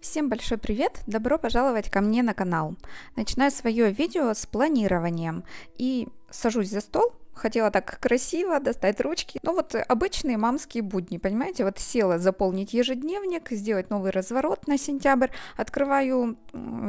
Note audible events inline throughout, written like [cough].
Всем большой привет! Добро пожаловать ко мне на канал. Начинаю свое видео с планированием и сажусь за стол хотела так красиво достать ручки. Ну вот обычные мамские будни, понимаете? Вот села заполнить ежедневник, сделать новый разворот на сентябрь. Открываю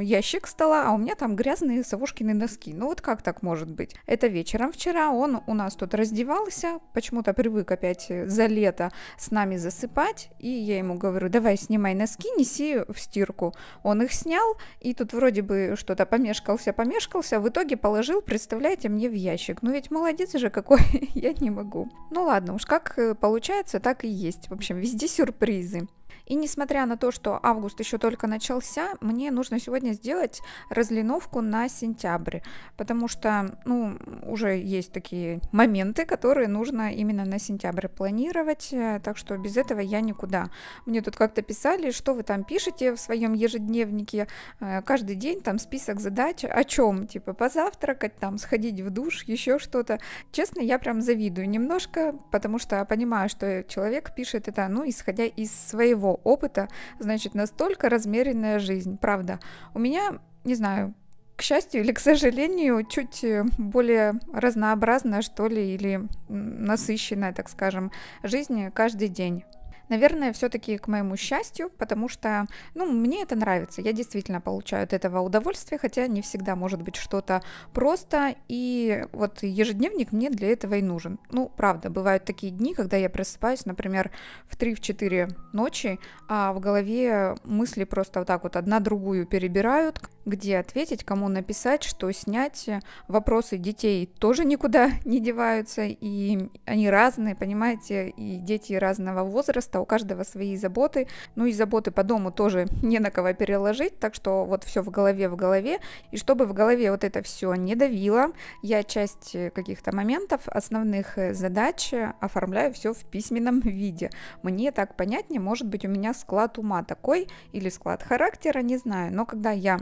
ящик стола, а у меня там грязные совушкины носки. Ну вот как так может быть? Это вечером вчера он у нас тут раздевался, почему-то привык опять за лето с нами засыпать. И я ему говорю, давай снимай носки, неси в стирку. Он их снял, и тут вроде бы что-то помешкался, помешкался, в итоге положил, представляете, мне в ящик. Ну ведь молодец Понимаете же, какой [laughs] я не могу. Ну ладно, уж как э, получается, так и есть. В общем, везде сюрпризы. И несмотря на то, что август еще только начался, мне нужно сегодня сделать разлиновку на сентябрь, потому что, ну, уже есть такие моменты, которые нужно именно на сентябрь планировать, э, так что без этого я никуда. Мне тут как-то писали, что вы там пишете в своем ежедневнике, э, каждый день там список задач, о чем, типа позавтракать, там сходить в душ, еще что-то. Честно, я прям завидую немножко, потому что понимаю, что человек пишет это, ну, исходя из своего опыта, значит, настолько размеренная жизнь, правда. У меня, не знаю, к счастью или к сожалению, чуть э, более разнообразная, что ли, или насыщенная, так скажем, жизнь каждый день. Наверное, все-таки к моему счастью, потому что, ну, мне это нравится. Я действительно получаю от этого удовольствие, хотя не всегда может быть что-то просто. И вот ежедневник мне для этого и нужен. Ну, правда, бывают такие дни, когда я просыпаюсь, например, в 3-4 ночи, а в голове мысли просто вот так вот одна другую перебирают, где ответить, кому написать, что снять. Вопросы детей тоже никуда [laughs] не деваются, и они разные, понимаете, и дети разного возраста, что у каждого свои заботы, ну и заботы по дому тоже не на кого переложить, так что вот все в голове, в голове, и чтобы в голове вот это все не давило, я часть э, каких-то моментов, основных э, задач э, оформляю все в письменном [laughs] виде. Мне так понятнее, может быть у меня склад ума такой или склад характера, не знаю, но когда я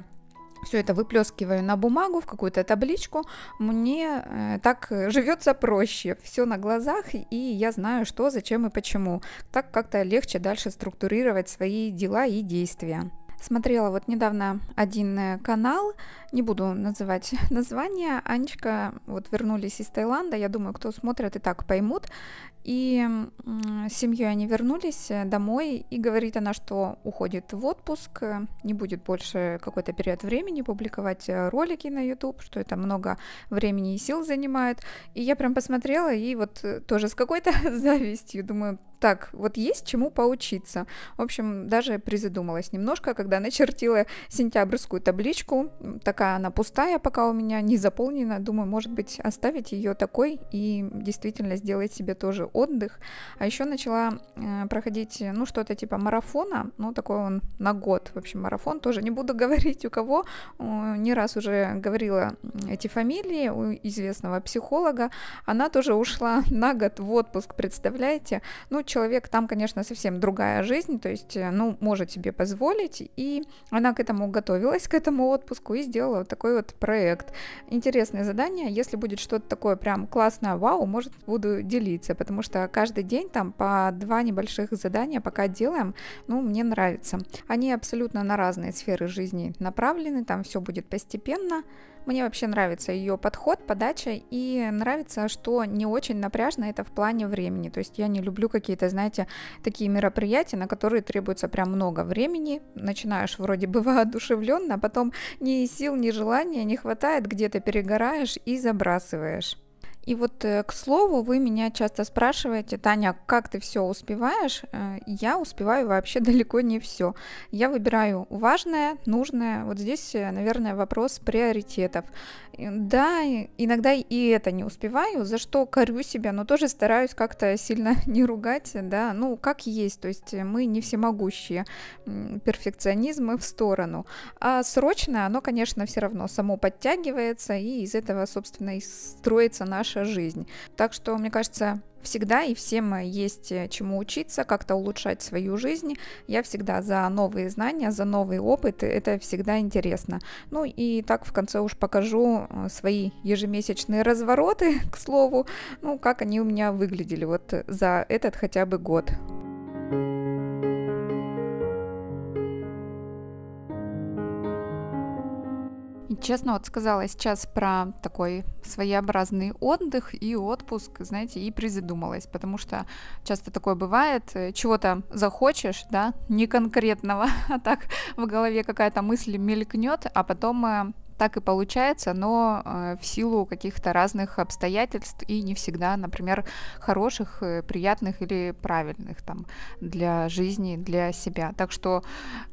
все это выплескиваю на бумагу, в какую-то табличку, мне э, так живется проще, все на глазах, и я знаю, что, зачем и почему. Так как-то легче дальше структурировать свои дела и действия. Смотрела вот недавно один э, канал, не буду называть [laughs] название, Анечка, вот вернулись из Таиланда, я думаю, кто смотрит и так поймут. И с семьей они вернулись э, домой, и говорит она, что уходит в отпуск, э, не будет больше какой-то период времени публиковать ролики на YouTube, что это много времени и сил занимает. И я прям посмотрела, и вот тоже с какой-то [laughs] завистью думаю, так, вот есть чему поучиться. В общем, даже призадумалась немножко, когда начертила сентябрьскую табличку. Такая она пустая пока у меня, не заполнена. Думаю, может быть, оставить ее такой и действительно сделать себе тоже отдых. А еще начала э, проходить, э, ну, что-то типа марафона, ну, такой он на год, в общем, марафон. Тоже не буду [laughs] говорить у кого, не раз уже говорила эти фамилии у известного психолога. Она тоже ушла на год в отпуск, представляете? Ну, человек, там, конечно, совсем другая жизнь, то есть, э, ну, может себе позволить, и она к этому готовилась, к этому отпуску, и сделала вот такой вот проект. Интересное задание, если будет что-то такое прям классное, вау, может, буду делиться, потому что каждый день там по два небольших задания пока делаем, ну, мне нравится. Они абсолютно на разные сферы жизни направлены, там все будет постепенно, мне вообще нравится ее подход, подача, и нравится, что не очень напряжно это в плане времени. То есть я не люблю какие-то, знаете, такие мероприятия, на которые требуется прям много времени. Начинаешь вроде бы [laughs] воодушевленно, а потом ни сил, ни желания не хватает, где-то перегораешь и забрасываешь. И вот, э, к слову, вы меня часто спрашиваете, Таня, как ты все успеваешь? Э, я успеваю вообще [laughs] далеко не все. Я выбираю важное, нужное. Вот здесь, э, наверное, вопрос приоритетов. Да, иногда и это не успеваю, за что корю себя, но тоже стараюсь как-то сильно [laughs] не ругать, да, ну, как есть, то есть мы не всемогущие, перфекционизм и в сторону. А срочно оно, конечно, все равно само подтягивается, и из этого, собственно, и строится наш наша жизнь. Так что, мне кажется, всегда и всем э, есть э, чему учиться, как-то улучшать свою жизнь. Я всегда за новые знания, за новый опыт, это всегда интересно. Ну и так в конце уж покажу э, свои ежемесячные развороты, [laughs] к слову, ну как они у меня выглядели вот за этот хотя бы год. честно вот сказала сейчас про такой своеобразный отдых и отпуск, знаете, и призадумалась, потому что часто такое бывает, э, чего-то захочешь, да, не конкретного, [laughs] а так в голове какая-то мысль мелькнет, а потом э, так и получается, но э, в силу каких-то разных обстоятельств и не всегда, например, хороших, э, приятных или правильных там для жизни, для себя. Так что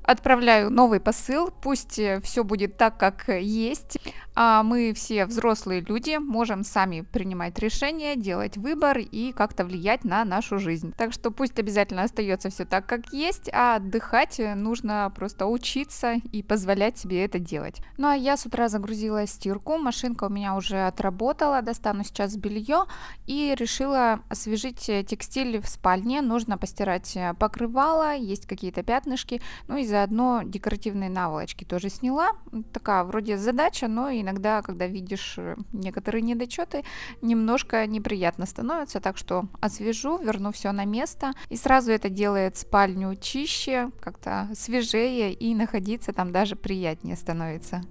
отправляю новый посыл, пусть э, все будет так, как есть. А мы все взрослые люди, можем сами принимать решения, делать выбор и как-то влиять на нашу жизнь. Так что пусть обязательно остается все так, как есть, а отдыхать нужно просто учиться и позволять себе это делать. Ну а я с утра загрузила стирку, машинка у меня уже отработала, достану сейчас белье и решила освежить э, текстиль в спальне. Нужно постирать э, покрывало, есть какие-то пятнышки, ну и заодно декоративные наволочки тоже сняла. Такая вроде задача, но иногда, когда видишь э, некоторые недочеты, немножко неприятно становится, так что освежу, верну все на место. И сразу это делает спальню чище, как-то свежее и находиться там даже приятнее становится.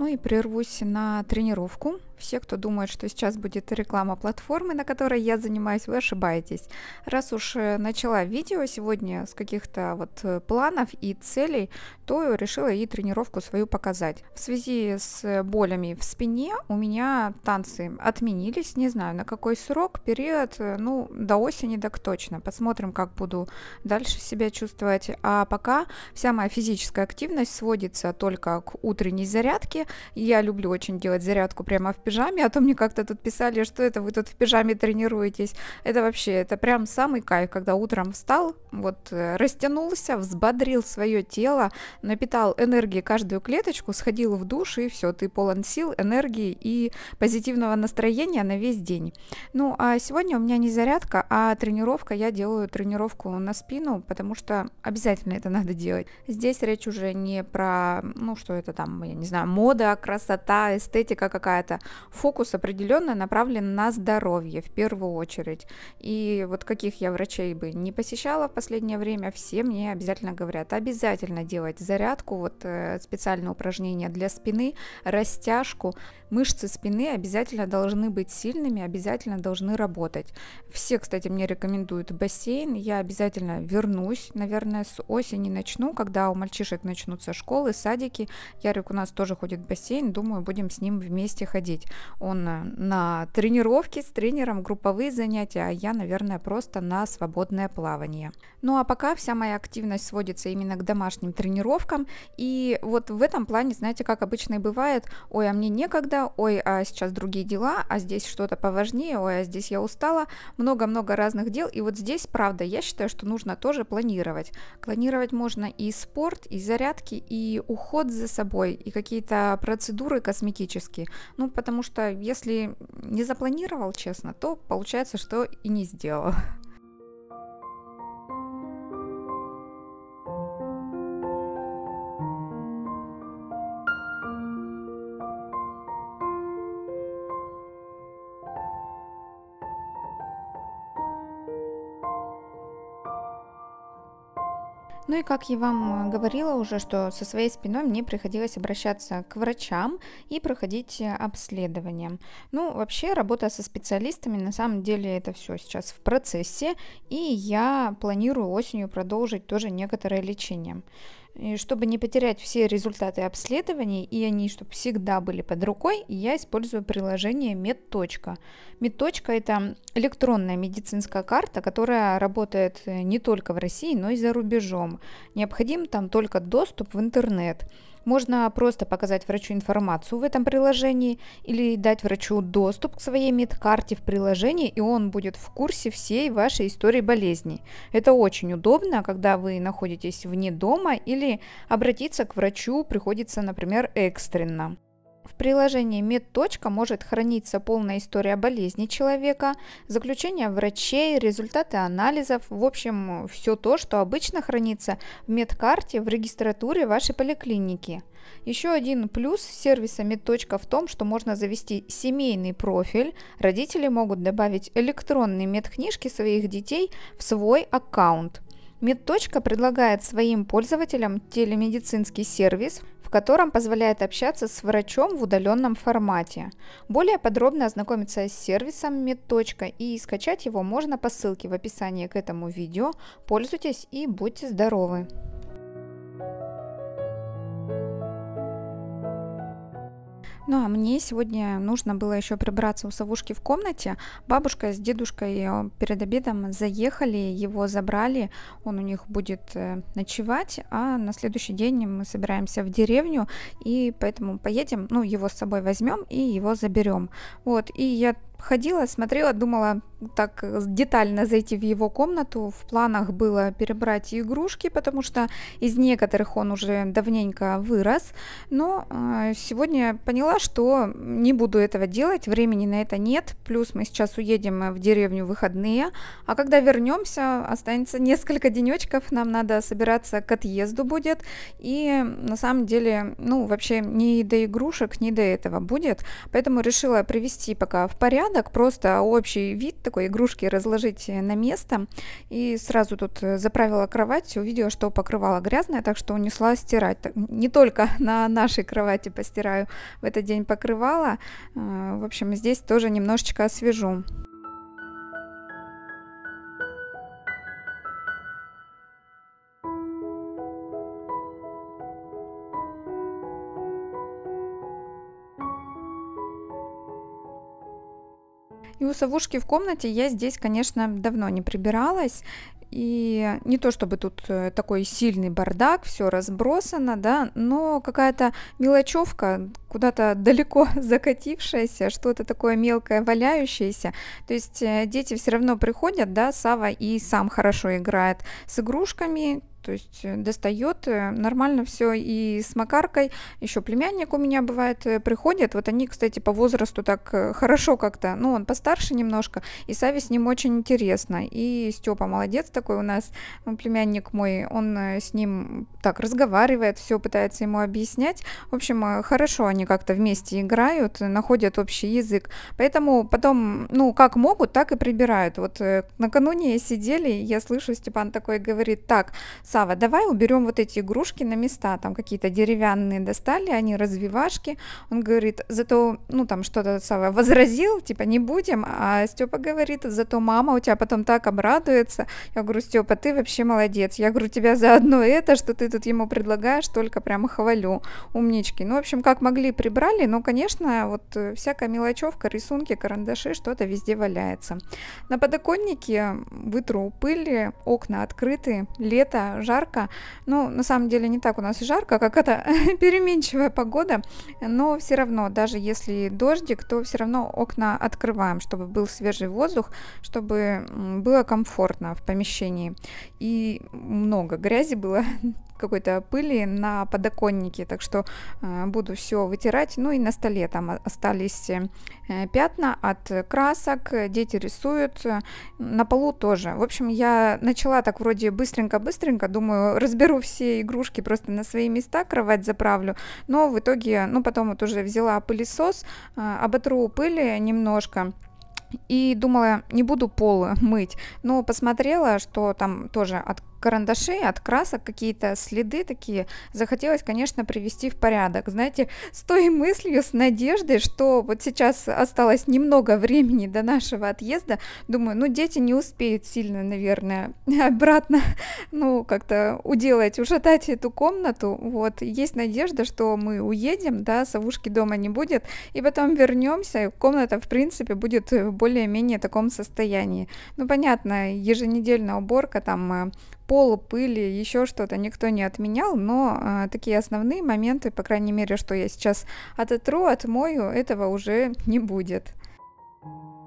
Ну и прервусь на тренировку. Все, кто думает, что сейчас будет реклама платформы, на которой я занимаюсь, вы ошибаетесь. Раз уж э, начала видео сегодня с каких-то вот э, планов и целей, то решила и тренировку свою показать. В связи с э, болями в спине у меня танцы отменились, не знаю на какой срок, период, ну до осени так точно. Посмотрим, как буду дальше себя чувствовать. А пока вся моя физическая активность сводится только к утренней зарядке. Я люблю очень делать зарядку прямо в пижаме, а то мне как-то тут писали, что это вы тут в пижаме тренируетесь. Это вообще, это прям самый кайф, когда утром встал, вот э, растянулся, взбодрил свое тело, напитал энергией каждую клеточку, сходил в душ и все, ты полон сил, энергии и позитивного настроения на весь день. Ну, а сегодня у меня не зарядка, а тренировка. Я делаю тренировку на спину, потому что обязательно это надо делать. Здесь речь уже не про, ну, что это там, я не знаю, мода, красота, эстетика какая-то, фокус определенно направлен на здоровье в первую очередь. И вот каких я врачей бы не посещала в последнее время, все мне обязательно говорят, обязательно делать зарядку, вот э, специальное упражнение для спины, растяжку. Мышцы спины обязательно должны быть сильными, обязательно должны работать. Все, кстати, мне рекомендуют бассейн, я обязательно вернусь, наверное, с осени начну, когда у мальчишек начнутся школы, садики. Ярик у нас тоже ходит в бассейн, думаю, будем с ним вместе ходить. Он э, на тренировке с тренером, групповые занятия, а я, наверное, просто на свободное плавание. Ну а пока вся моя активность сводится именно к домашним тренировкам. И вот в этом плане, знаете, как обычно и бывает, ой, а мне некогда, ой, а сейчас другие дела, а здесь что-то поважнее, ой, а здесь я устала. Много-много разных дел. И вот здесь, правда, я считаю, что нужно тоже планировать. Планировать можно и спорт, и зарядки, и уход за собой, и какие-то процедуры косметические. Ну, потому потому что если не запланировал, честно, то получается, что и не сделал. Ну и как я вам э, говорила уже, что со своей спиной мне приходилось обращаться к врачам и проходить э, обследование. Ну, вообще, работа со специалистами, на самом деле, это все сейчас в процессе, и я планирую осенью продолжить тоже некоторое лечение. И чтобы не потерять все результаты обследований, и они чтобы всегда были под рукой, я использую приложение Медточка. Медточка – это электронная медицинская карта, которая работает э, не только в России, но и за рубежом. Необходим там только доступ в интернет. Можно просто показать врачу информацию в этом приложении или дать врачу доступ к своей медкарте в приложении, и он будет в курсе всей вашей истории болезни. Это очень удобно, когда вы находитесь вне дома или обратиться к врачу приходится, например, экстренно. В приложении «Медточка» может храниться полная история болезни человека, заключение врачей, результаты анализов, в общем, все то, что обычно хранится в медкарте в регистратуре вашей поликлиники. Еще один плюс сервиса «Медточка» в том, что можно завести семейный профиль, родители могут добавить электронные медкнижки своих детей в свой аккаунт. Медточка предлагает своим пользователям телемедицинский сервис – в котором позволяет общаться с врачом в удаленном формате. Более подробно ознакомиться с сервисом Медточка и скачать его можно по ссылке в описании к этому видео. Пользуйтесь и будьте здоровы! Ну а мне сегодня нужно было еще прибраться у совушки в комнате. Бабушка с дедушкой э, перед обедом заехали, его забрали, он у них будет э, ночевать, а на следующий день мы собираемся в деревню, и поэтому поедем, ну его с собой возьмем и его заберем. Вот, и я Ходила, смотрела, думала так э, детально зайти в его комнату. В планах было перебрать игрушки, потому что из некоторых он уже давненько вырос. Но э, сегодня поняла, что не буду этого делать, времени на это нет. Плюс мы сейчас уедем в деревню в выходные, а когда вернемся, останется несколько денечков, нам надо собираться к отъезду будет. И на самом деле, ну вообще не до игрушек, не до этого будет. Поэтому решила привести пока в порядок порядок, просто общий вид такой игрушки разложить на место. И сразу тут э, заправила кровать, увидела, что покрывало грязное, так что унесла стирать. Не только [laughs] на нашей кровати постираю в этот день покрывало. Э, в общем, здесь тоже немножечко освежу. И у совушки в комнате я здесь, конечно, давно не прибиралась. И не то чтобы тут э, такой сильный бардак, все разбросано, да, но какая-то мелочевка, куда-то далеко [laughs] закатившаяся, что-то такое мелкое валяющееся. То есть э, дети все равно приходят, да, Сава и сам хорошо играет с игрушками, то есть э, достает э, нормально все и с Макаркой. Еще племянник у меня бывает э, приходит. Вот они, кстати, по возрасту так хорошо как-то. Ну, он постарше немножко. И Саве с ним очень интересно. И Степа молодец такой у нас, ну, племянник мой. Он с ним так разговаривает, все пытается ему объяснять. В общем, хорошо они как-то вместе играют, находят общий язык. Поэтому потом, ну, как могут, так и прибирают. Вот накануне сидели, я слышу, Степан такой говорит, так, Сава, давай уберем вот эти игрушки на места, там какие-то деревянные достали, они развивашки. Он говорит, зато, ну там что-то Сава возразил, типа не будем, а Степа говорит, зато мама у тебя потом так обрадуется. Я говорю, Степа, ты вообще молодец. Я говорю, тебя за одно это, что ты тут ему предлагаешь, только прямо хвалю. Умнички. Ну, в общем, как могли, прибрали, но, конечно, вот э, всякая мелочевка, рисунки, карандаши, что-то везде валяется. На подоконнике вытру пыли, окна открыты, лето, жарко. Ну, на самом деле не так у нас жарко, как это [laughs] переменчивая погода, но все равно, даже если дождик, то все равно окна открываем, чтобы был свежий воздух, чтобы было комфортно в помещении. И много грязи было [laughs] какой-то пыли на подоконнике, так что э, буду все вытирать. Ну и на столе там остались э, пятна от красок, дети рисуют, э, на полу тоже. В общем, я начала так вроде быстренько-быстренько, думаю, [laughs] разберу все игрушки просто на свои места, кровать заправлю, но в итоге, ну потом вот уже взяла пылесос, оботру пыли немножко, и думала, не буду пол [laughs] мыть, но посмотрела, что там тоже от карандаши от красок какие-то следы такие. Захотелось, конечно, привести в порядок. Знаете, с той мыслью, с надеждой, что вот сейчас осталось немного времени до нашего отъезда, думаю, ну дети не успеют сильно, наверное, [laughs] обратно, ну как-то уделать, ушатать эту комнату. Вот, есть надежда, что мы уедем, да, совушки дома не будет, и потом вернемся, и комната, в принципе, будет в более-менее таком состоянии. Ну, понятно, еженедельная уборка, там э, пола, пыли, еще что-то никто не отменял, но а, такие основные моменты, по крайней мере, что я сейчас ототру, отмою, этого уже не будет. Thank you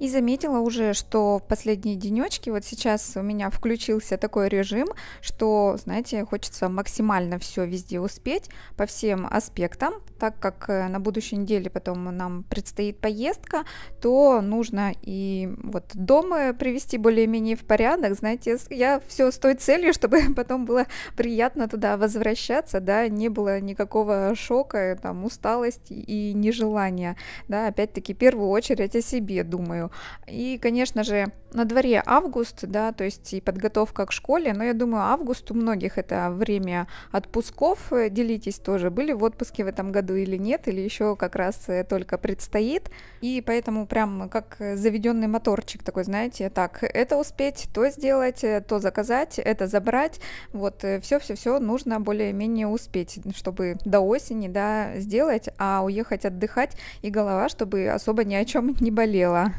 И заметила уже, что в последние денечки, вот сейчас у меня включился такой режим, что, знаете, хочется максимально все везде успеть по всем аспектам, так как э, на будущей неделе потом нам предстоит поездка, то нужно и вот дома э, привести более-менее в порядок, знаете, я все с той целью, чтобы [laughs] потом было приятно туда возвращаться, да, не было никакого шока, там, усталости и нежелания, да, опять-таки, в первую очередь о себе думаю, думаю. И, конечно же, на дворе август, да, то есть и подготовка к школе, но я думаю, август у многих это время отпусков, э, делитесь тоже, были в отпуске в этом году или нет, или еще как раз э, только предстоит, и поэтому прям как заведенный моторчик такой, знаете, так, это успеть, то сделать, э, то заказать, это забрать, вот, все-все-все нужно более-менее успеть, чтобы до осени, да, сделать, а уехать отдыхать и голова, чтобы особо ни о чем [laughs] не болела.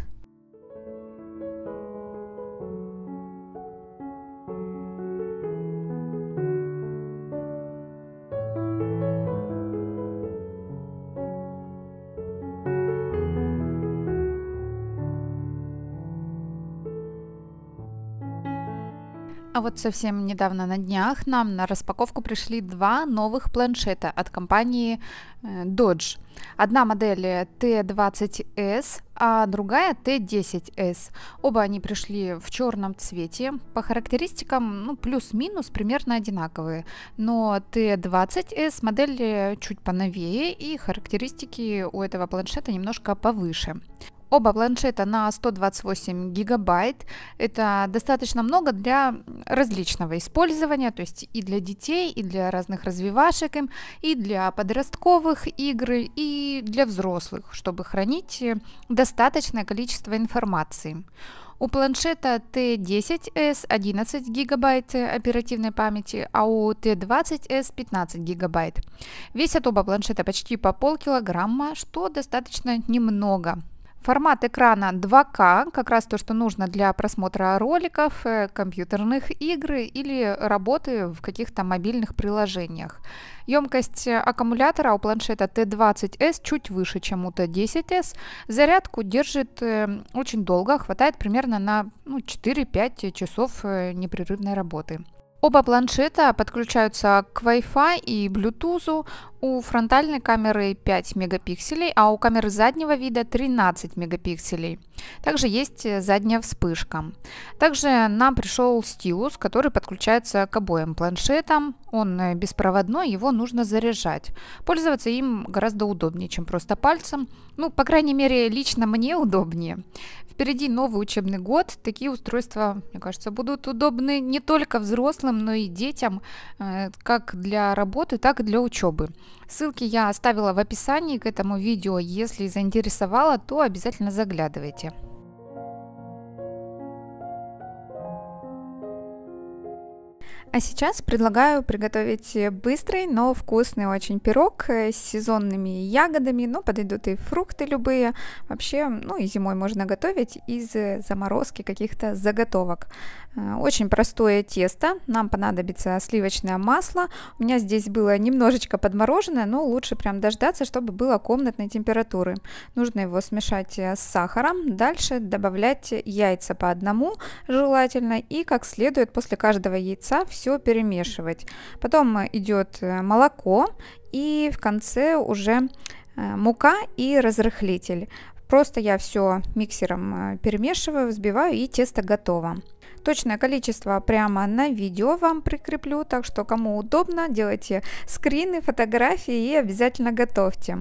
А вот совсем недавно на днях нам на распаковку пришли два новых планшета от компании э, Dodge. Одна модель T20S, э, а другая T10S. Оба они пришли в черном цвете. По характеристикам ну, плюс-минус примерно одинаковые. Но T20S модель э, чуть поновее и характеристики у этого планшета немножко повыше. Оба планшета на 128 гигабайт. Это достаточно много для различного использования, то есть и для детей, и для разных развивашек, и для подростковых игр, и для взрослых, чтобы хранить э, достаточное количество информации. У планшета T10S 11 гигабайт э, оперативной памяти, а у T20S 15 гигабайт. Весят оба планшета почти по полкилограмма, что достаточно немного. Формат экрана 2К, как раз то, что нужно для просмотра роликов, э, компьютерных игр или работы в каких-то мобильных приложениях. Емкость аккумулятора у планшета T20S чуть выше, чем у T10S. Зарядку держит э, очень долго, хватает примерно на ну, 4-5 часов э, непрерывной работы. Оба планшета подключаются к Wi-Fi и Bluetooth. У фронтальной камеры 5 мегапикселей, а у камеры заднего вида 13 мегапикселей. Также есть э, задняя вспышка. Также нам пришел стилус, который подключается к обоим планшетам. Он э, беспроводной, его нужно заряжать. Пользоваться им гораздо удобнее, чем просто пальцем. Ну, по крайней мере, лично мне удобнее. Впереди новый учебный год. Такие устройства, мне кажется, будут удобны не только взрослым, но и детям, э, как для работы, так и для учебы. Ссылки я оставила в описании к этому видео. Если заинтересовало, то обязательно заглядывайте. А сейчас предлагаю приготовить быстрый, но вкусный очень пирог э, с сезонными ягодами, но ну, подойдут и фрукты любые. Вообще, ну и зимой можно готовить из э, заморозки каких-то заготовок. Э, очень простое тесто. Нам понадобится сливочное масло. У меня здесь было немножечко подмороженное, но лучше прям дождаться, чтобы было комнатной температуры. Нужно его смешать с сахаром. Дальше добавлять яйца по одному желательно. И как следует после каждого яйца все все перемешивать. Потом э, идет э, молоко и в конце уже э, мука и разрыхлитель. Просто я все миксером перемешиваю, взбиваю и тесто готово. Точное количество прямо на видео вам прикреплю, так что кому удобно, делайте скрины, фотографии и обязательно готовьте.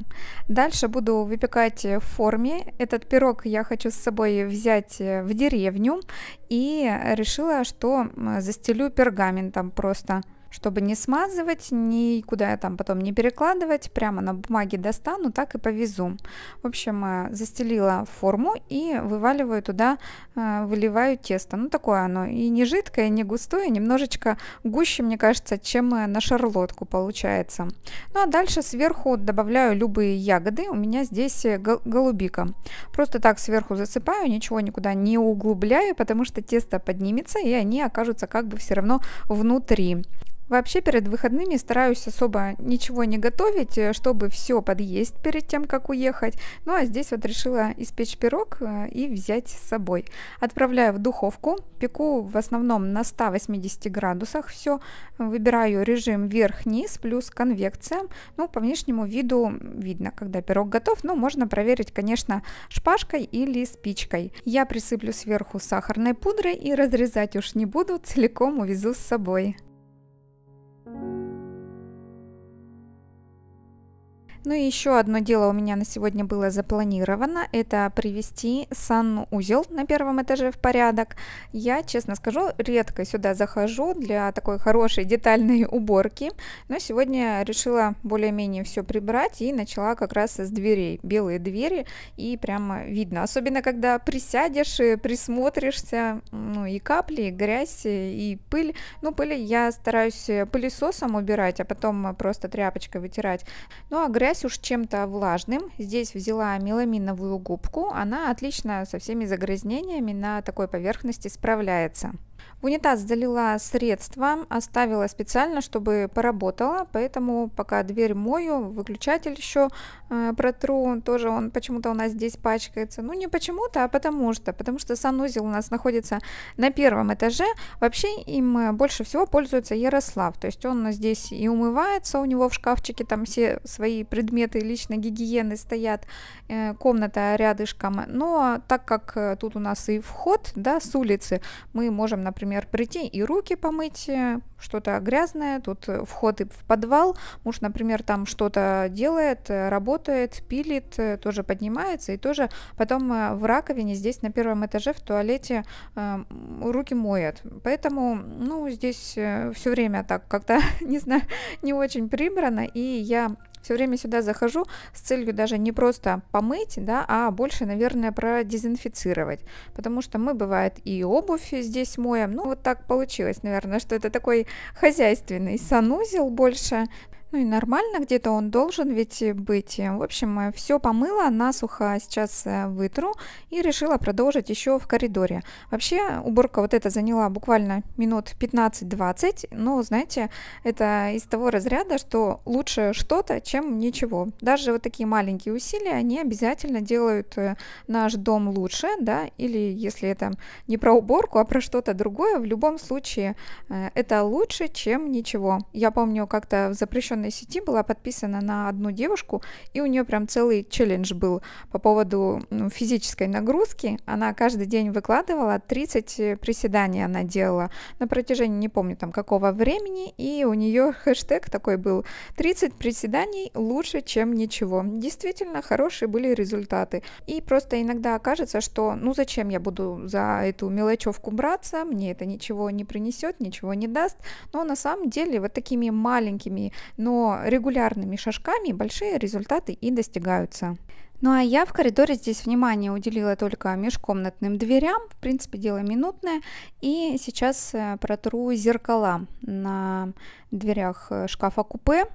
Дальше буду выпекать в форме. Этот пирог я хочу с собой взять э, в деревню и решила, что застелю пергаментом просто чтобы не смазывать, никуда я там потом не перекладывать, прямо на бумаге достану, так и повезу. В общем, э, застелила форму и вываливаю туда, э, выливаю тесто. Ну, такое оно и не жидкое, и не густое, немножечко гуще, мне кажется, чем э, на шарлотку получается. Ну, а дальше сверху добавляю любые ягоды, у меня здесь голубика. Просто так сверху засыпаю, ничего никуда не углубляю, потому что тесто поднимется, и они окажутся как бы все равно внутри. Вообще перед выходными стараюсь особо ничего не готовить, э, чтобы все подъесть перед тем, как уехать. Ну а здесь вот решила испечь пирог э, и взять с собой. Отправляю в духовку, пеку в основном на 180 градусах все. Выбираю режим вверх-низ плюс конвекция. Ну по внешнему виду видно, когда пирог готов, но можно проверить, конечно, шпажкой или спичкой. Я присыплю сверху сахарной пудрой и разрезать уж не буду, [laughs] целиком увезу с собой. Ну и еще одно дело у меня на сегодня было запланировано, это привести санузел на первом этаже в порядок. Я, честно скажу, редко сюда захожу для такой хорошей детальной [laughs] уборки, но сегодня решила более-менее все прибрать и начала как раз с дверей, белые двери, и прямо видно, особенно когда присядешь и присмотришься, ну и капли, и грязь, и пыль. Ну пыль я стараюсь пылесосом убирать, а потом просто тряпочкой вытирать. Ну а грязь занялась уж чем-то влажным. Здесь взяла меламиновую губку. Она отлично со всеми загрязнениями на такой поверхности справляется унитаз залила средство, оставила специально, чтобы поработала, поэтому пока дверь мою, выключатель еще э, протру, тоже он почему-то у нас здесь пачкается. Ну не почему-то, а потому что, потому что санузел у нас находится на первом этаже, вообще им э, больше всего пользуется Ярослав, то есть он здесь и умывается, у него в шкафчике там все свои предметы личной гигиены стоят, э, комната рядышком, но так как э, тут у нас и вход, да, с улицы, мы можем, например, например, прийти и руки помыть, э, что-то грязное, тут э, вход и в подвал, муж, например, там что-то делает, э, работает, пилит, тоже поднимается, и тоже потом в раковине здесь на первом этаже в туалете руки моет. Поэтому, ну, здесь все время так как-то, [laughs] не знаю, не очень прибрано, и я все время сюда захожу с целью даже не просто помыть, да, а больше, наверное, продезинфицировать, потому что мы, бывает, и обувь здесь моем, ну, вот так получилось, наверное, что это такой хозяйственный санузел больше, ну и нормально где-то он должен ведь быть. В общем, все помыла, насухо сейчас э, вытру и решила продолжить еще в коридоре. Вообще уборка вот эта заняла буквально минут 15-20, но знаете, это из того разряда, что лучше что-то, чем ничего. Даже вот такие маленькие усилия, они обязательно делают э, наш дом лучше, да, или если это не про уборку, а про что-то другое, в любом случае э, это лучше, чем ничего. Я помню, как-то в запрещенной социальной сети была подписана на одну девушку, и у нее прям целый челлендж был по поводу ну, физической нагрузки. Она каждый день выкладывала 30 э, приседаний она делала на протяжении, не помню там какого времени, и у нее хэштег такой был 30 приседаний лучше, чем ничего. Действительно, хорошие были результаты. И просто иногда окажется, что ну зачем я буду за эту мелочевку браться, мне это ничего не принесет, ничего не даст. Но на самом деле вот такими маленькими но регулярными шажками большие результаты и достигаются. Ну а я в коридоре здесь внимание уделила только межкомнатным дверям, в принципе дело минутное, и сейчас э, протру зеркала на дверях э, шкафа-купе,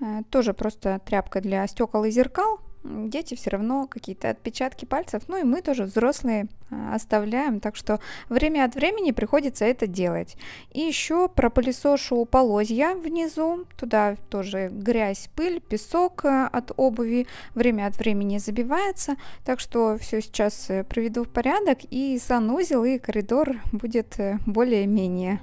э, тоже просто тряпка для стекол и зеркал, дети все равно какие-то отпечатки пальцев, ну и мы тоже взрослые а, оставляем, так что время от времени приходится это делать. И еще пропылесошу полозья внизу, туда тоже грязь, пыль, песок э, от обуви время от времени забивается, так что все сейчас э, приведу в порядок и санузел и коридор будет э, более-менее.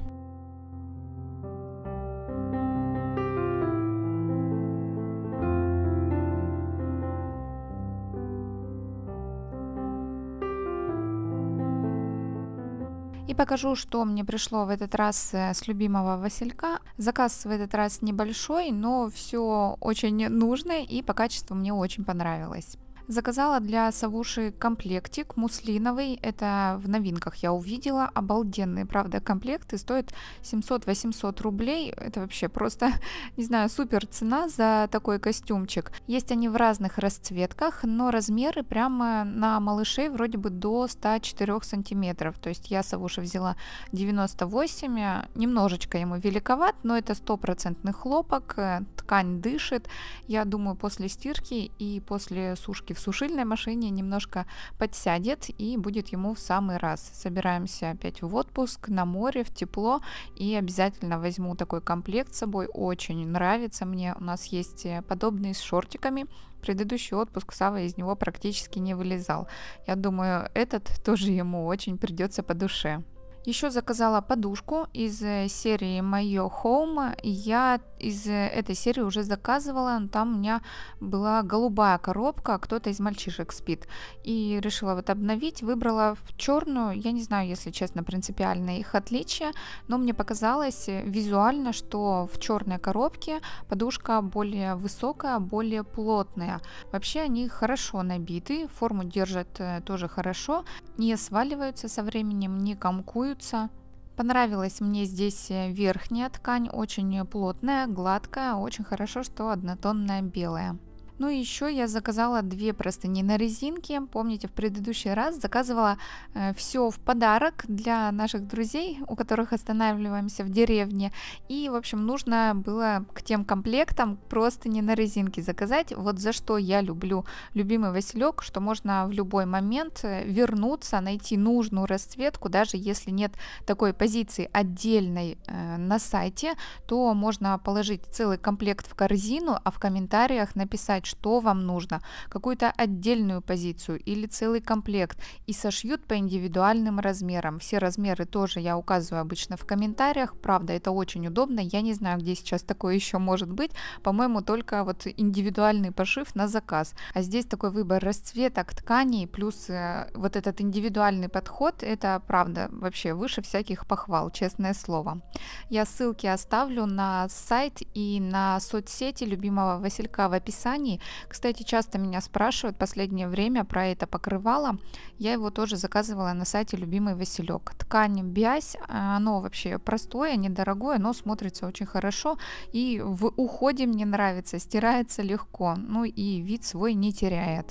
и покажу, что мне пришло в этот раз э, с любимого Василька. Заказ в этот раз небольшой, но все очень нужное и по качеству мне очень понравилось. Заказала для Савуши комплектик муслиновый. Это в новинках я увидела. Обалденные, правда, комплекты. Стоят 700-800 рублей. Это вообще просто, [laughs] не знаю, супер цена за такой костюмчик. Есть они в разных расцветках, но размеры прямо на малышей вроде бы до 104 сантиметров. То есть я Савуши взяла 98. Немножечко ему великоват, но это стопроцентный хлопок. Э, ткань дышит. Я думаю, после стирки и после сушки в сушильной машине немножко подсядет и будет ему в самый раз. Собираемся опять в отпуск, на море, в тепло и обязательно возьму такой комплект с собой. Очень нравится мне. У нас есть э, подобные с шортиками. Предыдущий отпуск Сава из него практически не вылезал. Я думаю, этот тоже ему очень придется по душе. Еще заказала подушку из э, серии Моё Home. Я из э, этой серии уже заказывала, там у меня была голубая коробка, а кто-то из мальчишек спит. И решила вот обновить, выбрала в черную. Я не знаю, если честно, принципиальные их отличия, но мне показалось э, визуально, что в черной коробке подушка более высокая, более плотная. Вообще они хорошо набиты, форму держат тоже хорошо, не сваливаются со временем, не комкуют красуются. Понравилась мне здесь э, верхняя ткань, очень э, плотная, гладкая, очень хорошо, что однотонная белая. Ну и еще я заказала две простыни на резинке. Помните, в предыдущий раз заказывала э, все в подарок для наших друзей, у которых останавливаемся в деревне. И, в общем, нужно было к тем комплектам простыни на резинке заказать. Вот за что я люблю любимый Василек, что можно в любой момент э, вернуться, найти нужную расцветку, даже если нет такой позиции отдельной э, на сайте, то можно положить целый комплект в корзину, а в комментариях написать, что вам нужно, какую-то отдельную позицию или целый комплект и сошьют по индивидуальным размерам. Все размеры тоже я указываю обычно в комментариях, правда это очень удобно, я не знаю, где сейчас такое еще может быть, по-моему только вот индивидуальный пошив на заказ. А здесь такой выбор расцветок тканей плюс э, вот этот индивидуальный подход, это правда вообще выше всяких похвал, честное слово. Я ссылки оставлю на сайт и на соцсети любимого Василька в описании, компании. Кстати, часто меня спрашивают последнее время про это покрывало. Я его тоже заказывала на сайте «Любимый Василек». Ткань бязь, а, оно вообще простое, недорогое, но смотрится очень хорошо. И в уходе мне нравится, стирается легко, ну и вид свой не теряет.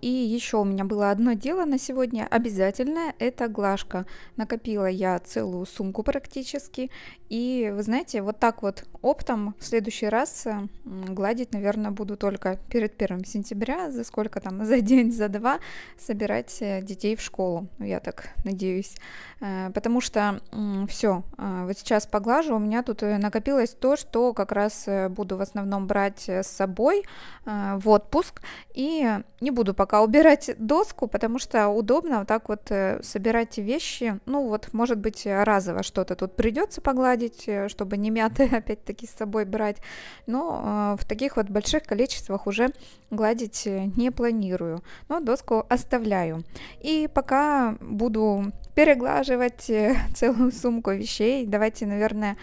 И еще у меня было одно дело на сегодня обязательное, это глажка. Накопила я целую сумку практически. И вы знаете, вот так вот оптом в следующий раз э, гладить, наверное, буду только перед первым сентября, за сколько там, [laughs] за день, за два собирать э, детей в школу, ну, я так надеюсь. Э, потому что все, вот сейчас поглажу, у меня тут накопилось то, что как раз буду в основном брать с собой в отпуск и не буду пока пока убирать доску, потому что удобно вот так вот э, собирать вещи. Ну вот, может быть, разово что-то тут придется погладить, э, чтобы не мяты [laughs] опять-таки с собой брать. Но э, в таких вот больших количествах уже гладить не планирую. Но доску оставляю. И пока буду переглаживать [laughs] целую сумку вещей, давайте, наверное,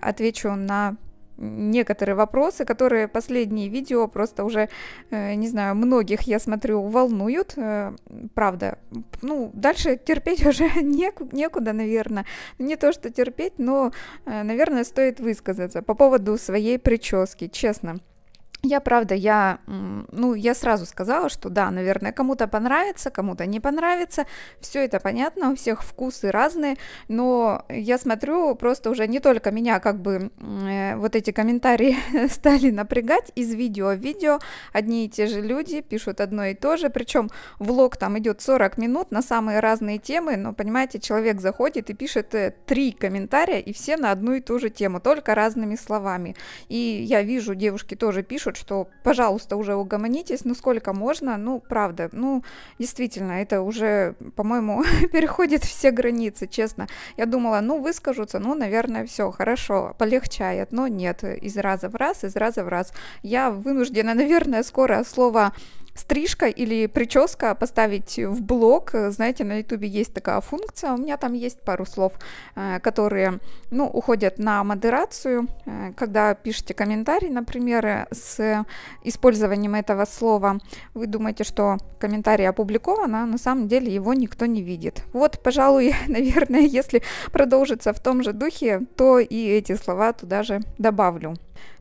отвечу на некоторые вопросы, которые последние видео просто уже, э, не знаю, многих, я смотрю, волнуют, э, правда. Ну, дальше терпеть [laughs] уже неку- некуда, наверное. Не то, что терпеть, но, э, наверное, стоит высказаться по поводу своей прически, честно. Я, правда, я, ну, я сразу сказала, что да, наверное, кому-то понравится, кому-то не понравится, все это понятно, у всех вкусы разные, но я смотрю, просто уже не только меня, как бы, э, вот эти комментарии [laughs] стали напрягать из видео в видео, одни и те же люди пишут одно и то же, причем влог там идет 40 минут на самые разные темы, но, понимаете, человек заходит и пишет э, три комментария, и все на одну и ту же тему, только разными словами, и я вижу, девушки тоже пишут, пишут, что, пожалуйста, уже угомонитесь, ну сколько можно, ну правда, ну действительно, это уже, по-моему, [laughs] переходит все границы, честно. Я думала, ну выскажутся, ну, наверное, все хорошо, полегчает, но нет, из раза в раз, из раза в раз. Я вынуждена, [laughs] наверное, скоро слово стрижка или прическа поставить в блог. Знаете, на ютубе есть такая функция. У меня там есть пару слов, э, которые ну, уходят на модерацию. Э, когда пишете комментарий, например, с использованием этого слова, вы думаете, что комментарий опубликован, а на самом деле его никто не видит. Вот, пожалуй, [laughs] наверное, если продолжится в том же духе, то и эти слова туда же добавлю.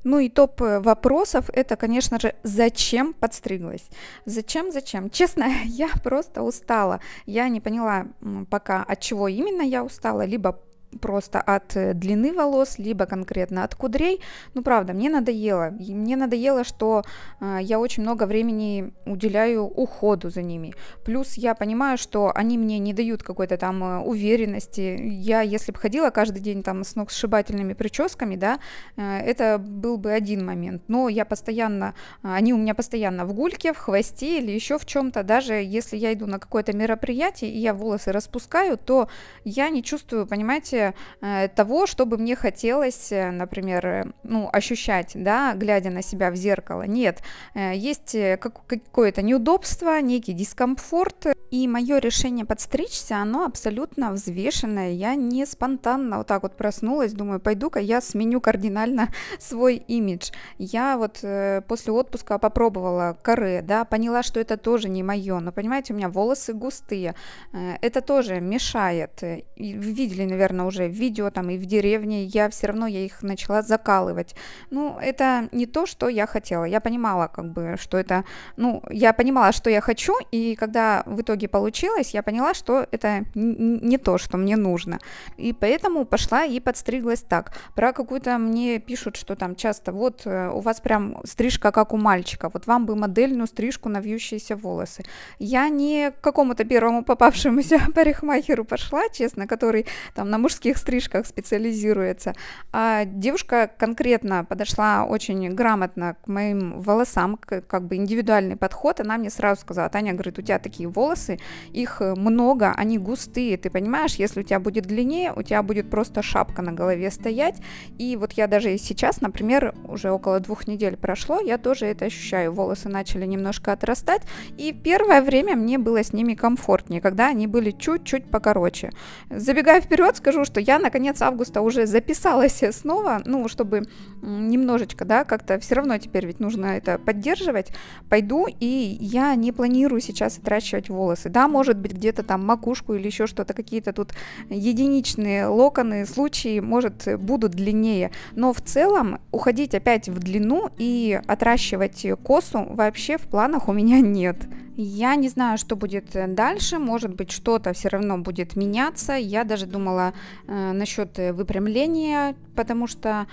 Ну и топ э, вопросов это, конечно же, зачем подстриглась? Зачем, зачем? Честно, [laughs] я просто устала. Я не поняла пока, от чего именно я устала, либо просто от э, длины волос, либо конкретно от кудрей. Ну, правда, мне надоело. мне надоело, что э, я очень много времени уделяю уходу за ними. Плюс я понимаю, что они мне не дают какой-то там э, уверенности. Я, если бы ходила каждый день там с ног сшибательными прическами, да, э, это был бы один момент. Но я постоянно, э, они у меня постоянно в гульке, в хвосте или еще в чем-то. Даже если я иду на какое-то мероприятие и я волосы распускаю, то я не чувствую, понимаете, части э, того, что бы мне хотелось, э, например, э, ну, ощущать, да, глядя на себя в зеркало. Нет, есть какое-то неудобство, некий дискомфорт, и мое решение подстричься, оно абсолютно взвешенное. Я не спонтанно вот так вот проснулась, думаю, пойду-ка я сменю кардинально [laughs] свой имидж. Я вот э, после отпуска попробовала коры, да, поняла, что это тоже не мое. Но понимаете, у меня волосы густые. Э, это тоже мешает. вы видели, наверное, уже в видео там и в деревне, я все равно я их начала закалывать. Ну, это не то, что я хотела. Я понимала, как бы, что это, ну, я понимала, что я хочу, и когда в итоге получилось, я поняла, что это не то, что мне нужно. И поэтому пошла и подстриглась так. Про какую-то мне пишут, что там часто, вот э, у вас прям стрижка как у мальчика, вот вам бы модельную стрижку на вьющиеся волосы. Я не к какому-то первому попавшемуся [laughs] парикмахеру пошла, честно, который там на мужском мужских стрижках специализируется. А девушка конкретно подошла очень грамотно к моим волосам, как бы индивидуальный подход. Она мне сразу сказала, Таня, говорит, у тебя такие волосы, их э, много, они густые, ты понимаешь, если у тебя будет длиннее, у тебя будет просто шапка на голове стоять. И вот я даже сейчас, например, уже около двух недель прошло, я тоже это ощущаю. Волосы начали немножко отрастать, и первое время мне было с ними комфортнее, когда они были чуть-чуть покороче. Забегая вперед, скажу, что что я на конец августа уже записалась [laughs] снова, ну, чтобы немножечко, да, как-то все равно теперь ведь нужно это поддерживать. Пойду, и я не планирую сейчас отращивать волосы. Да, может быть, где-то там макушку или еще что-то, какие-то тут единичные локоны, случаи, может, будут длиннее. Но в целом уходить опять в длину и отращивать косу вообще в планах у меня [laughs] нет. Я не знаю, что будет э, дальше. Может быть, что-то все равно будет меняться. Я даже думала э, насчет э, выпрямления, потому что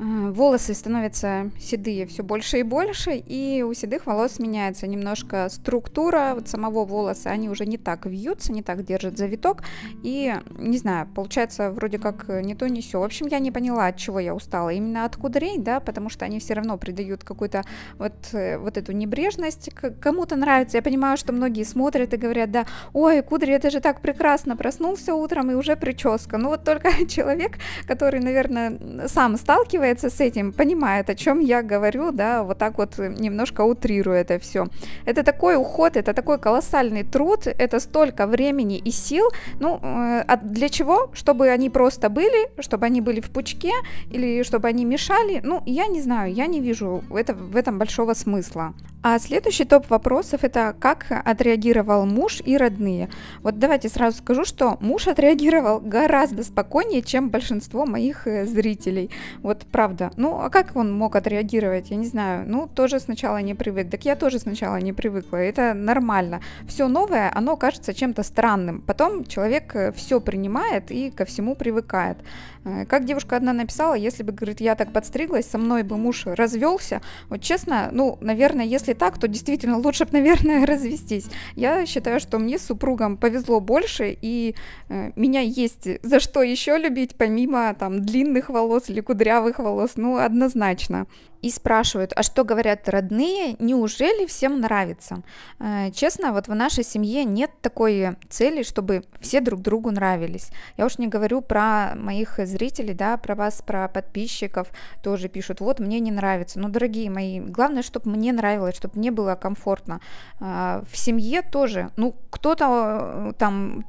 волосы становятся седые все больше и больше, и у седых волос меняется немножко структура вот самого волоса, они уже не так вьются, не так держат завиток, и, не знаю, получается вроде как э, не то, не все. В общем, я не поняла, от чего я устала, именно от кудрей, да, потому что они все равно придают какую-то вот, э, вот эту небрежность, кому-то нравится, я понимаю, что многие смотрят и говорят, да, ой, кудри, это же так прекрасно, проснулся утром и уже прическа, ну вот только [laughs] человек, который, наверное, сам сталкивается сталкивается с этим, понимает, о чем я говорю, да, вот так вот немножко утрирую это все. Это такой уход, это такой колоссальный труд, это столько времени и сил, ну, э, а для чего? Чтобы они просто были, чтобы они были в пучке, или чтобы они мешали, ну, я не знаю, я не вижу это, в этом большого смысла. А следующий топ вопросов это как отреагировал муж и родные. Вот давайте сразу скажу, что муж отреагировал гораздо спокойнее, чем большинство моих э, зрителей. Вот правда. Ну а как он мог отреагировать? Я не знаю. Ну тоже сначала не привык. Так я тоже сначала не привыкла. Это нормально. Все новое, оно кажется чем-то странным. Потом человек э, все принимает и ко всему привыкает. Э, как девушка одна написала, если бы, говорит, я так подстриглась, со мной бы муж развелся. Вот честно, ну, наверное, если если так, то действительно лучше бы, наверное, [laughs] развестись. Я считаю, что мне с супругом повезло больше, и э, меня есть за что еще любить, помимо там длинных волос или кудрявых волос, ну, однозначно и спрашивают, а что говорят родные, неужели всем нравится? Э, честно, вот в нашей семье нет такой цели, чтобы все друг другу нравились. Я уж не говорю про моих зрителей, да, про вас, про подписчиков, тоже пишут, вот, мне не нравится. Но, дорогие мои, главное, чтобы мне нравилось, чтобы мне было комфортно. Э, в семье тоже, ну, кто-то э, там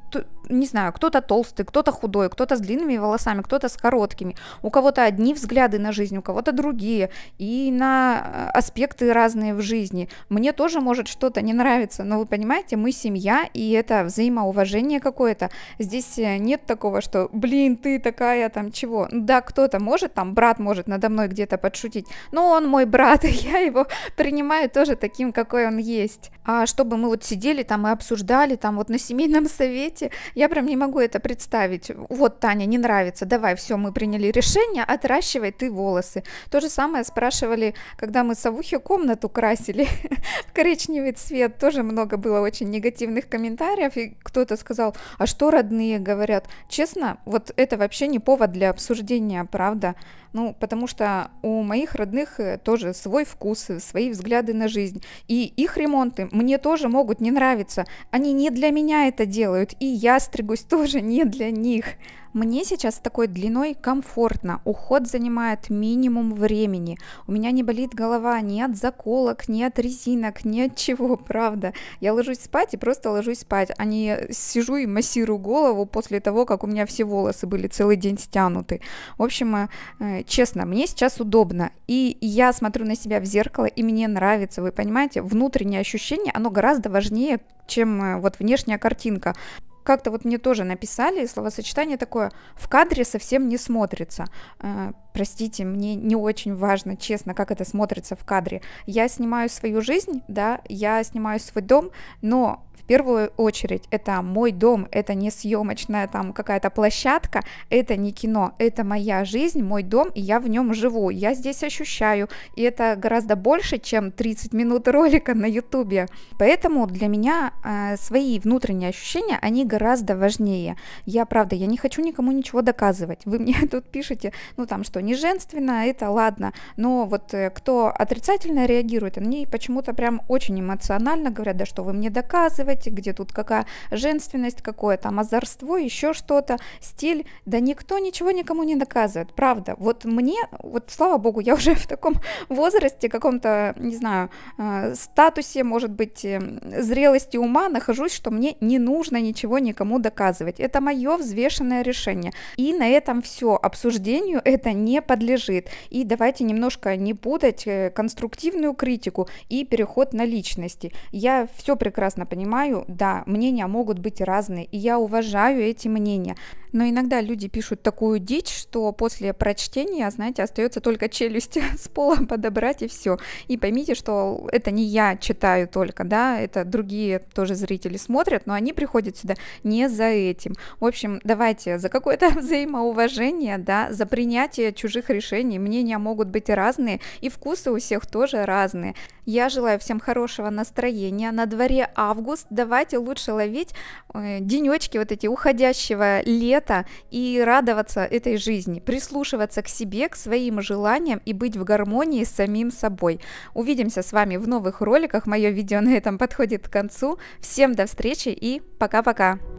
не знаю, кто-то толстый, кто-то худой, кто-то с длинными волосами, кто-то с короткими, у кого-то одни взгляды на жизнь, у кого-то другие, и на э, аспекты разные в жизни. Мне тоже может что-то не нравиться, но вы понимаете, мы семья, и это взаимоуважение какое-то. Здесь э, нет такого, что, блин, ты такая там чего. Да, кто-то может, там брат может надо мной где-то подшутить, но он мой брат, [laughs] и я его принимаю тоже таким, какой он есть. А чтобы мы вот сидели там и обсуждали, там вот на семейном совете, я прям не могу это представить. Вот, Таня, не нравится, давай, все, мы приняли решение, отращивай ты волосы. То же самое спрашивали, когда мы совухи комнату красили [laughs] в коричневый цвет, тоже много было очень негативных комментариев, и кто-то сказал, а что родные говорят? Честно, вот это вообще не повод для обсуждения, правда? Ну, потому что у моих родных э, тоже свой вкус, э, свои взгляды на жизнь. И их ремонты мне тоже могут не нравиться. Они не для меня это делают, и я стригусь [laughs] тоже не для них. Мне сейчас с такой длиной комфортно, уход занимает минимум времени, у меня не болит голова ни от заколок, ни от резинок, ни от чего, [laughs] правда. Я ложусь спать и просто ложусь спать, а не сижу и массирую голову после того, как у меня все волосы были целый день стянуты. В общем, э, э, честно, мне сейчас удобно, и я смотрю на себя в зеркало, и мне нравится, вы понимаете, внутреннее ощущение, оно гораздо важнее, чем э, вот внешняя картинка как-то вот мне тоже написали, словосочетание такое, в кадре совсем не смотрится. Э, простите, мне не очень важно, честно, как это смотрится в кадре. Я снимаю свою жизнь, да, я снимаю свой дом, но первую очередь это мой дом, это не съемочная там какая-то площадка, это не кино, это моя жизнь, мой дом, и я в нем живу, я здесь ощущаю, и это гораздо больше, чем 30 минут ролика на ютубе. Поэтому для меня э, свои внутренние ощущения, они гораздо важнее. Я, правда, я не хочу никому ничего доказывать. Вы мне [laughs] тут пишете, ну там что, не женственно, это ладно, но вот э, кто отрицательно реагирует, они почему-то прям очень эмоционально говорят, да что вы мне доказываете, слушаете, где тут какая женственность, какое там озорство, еще что-то, стиль, да никто ничего никому не доказывает, правда. Вот мне, вот слава богу, я [laughs] уже в таком возрасте, каком-то, не знаю, э, статусе, может быть, эм, зрелости ума нахожусь, что мне не нужно ничего никому доказывать. Это мое взвешенное решение. И на этом все. Обсуждению это не подлежит. И давайте немножко не путать э, конструктивную критику и переход на личности. Я все прекрасно понимаю, понимаю, да, мнения могут быть разные, и я уважаю эти мнения. Но иногда люди пишут такую дичь, что после прочтения, знаете, остается только челюсть [laughs] с пола подобрать и все. И поймите, что это не я читаю только, да, это другие тоже зрители смотрят, но они приходят сюда не за этим. В общем, давайте за какое-то [laughs] взаимоуважение, да, за принятие чужих решений. Мнения могут быть разные, и вкусы у всех тоже разные. Я желаю всем хорошего настроения. На дворе август, давайте лучше ловить э, денечки вот эти уходящего лета и радоваться этой жизни, прислушиваться к себе, к своим желаниям и быть в гармонии с самим собой. Увидимся с вами в новых роликах. Мое видео на этом подходит к концу. Всем до встречи и пока-пока!